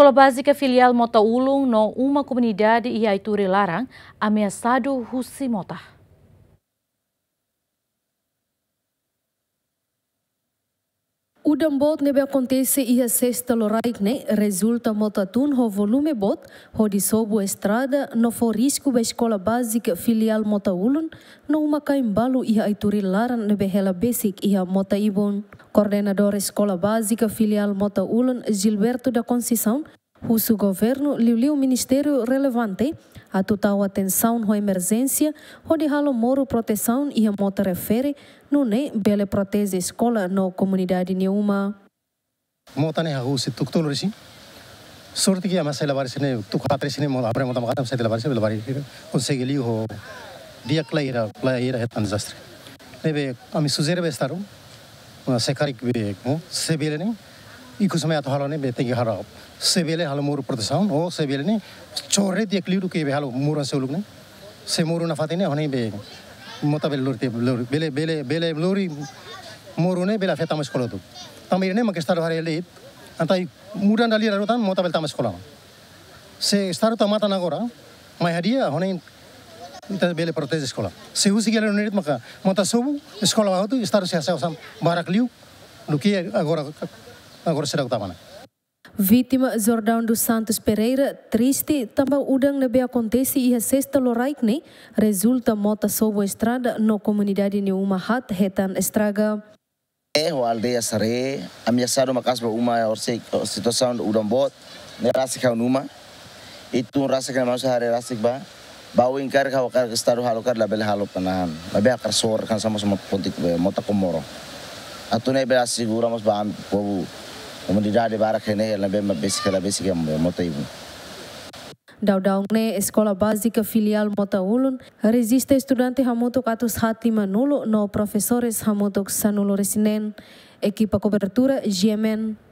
Escola Básica Filial Mota Ulung no uma comunidade e Aiture Larang ameaçado Husi Mota. O dambot nebe acontece ia sexta loraic ne resulta motatun ho volume bot ho di sobo estrada no forisku risco be escola básica filial motaulun no uma caimbalo ia aituri laran nebe hela basic ia ibon, Coordenador escola básica filial motaulun Gilberto da Conceição O seu governo lhe o ministério relevante a total atenção à emergência, onde ralo moro proteção e a moto refere, não é bela protege escola na comunidade nenhuma. Mota ne hagu se tukto nurisi. Sorte que a massa ela varse ne quatro hatre sine mo apre mota mata massa ela varse ela varse consegui li o dia claira ira é tão desastre. Nebe ami estar um estaru. Sekarik be se bele nem. इको समय तो हालो नहीं बेतेंगे हर सेवेले हालो मोर प्रति साउन ओ सेवेले ने चोर रे देख के हालो मोर से लोग ने से मोर ना फाते ने होने बे मोता बेल लोरते लोर बेले बेले बेले लोरी मोर ने बेला फे तमस कोलो तो तम इरने मके स्टार हरे ले अंत मुडा डाली रहो तन मोता बेल तमस कोला से स्टार तो माता नगोरा मै हरिया होने इतना बेले प्रोटेज स्कोला से उसी गेलो नेत मका मोता सब स्कोला हो तो स्टार से असा बारक लियो लुकी अगोरा Agora utamana. Vítima Jordão dos Santos Pereira, triste, também udang nebe acontece ia sexta loraik ne, resulta mota sobo estrada no comunidade de uma hat retan estraga. É o aldeia Sare, ameaçado uma casa uma situação do Udambot, ne rasik hau numa, itu e rasik na manusia hari rasik ba, bau ingkar kau kar kestaru halukar label haluk panahan, labe akar sor kan sama sama pontik mota komoro. Atune bela sigura mas ba povo Umri jadi barak ini lebih mabis kala besi yang motai bu. Daudang ne escola básica filial mota ulun, resiste estudante hamutuk atus hati manulu no profesores hamutuk sanulu resinen ekipa cobertura jemen.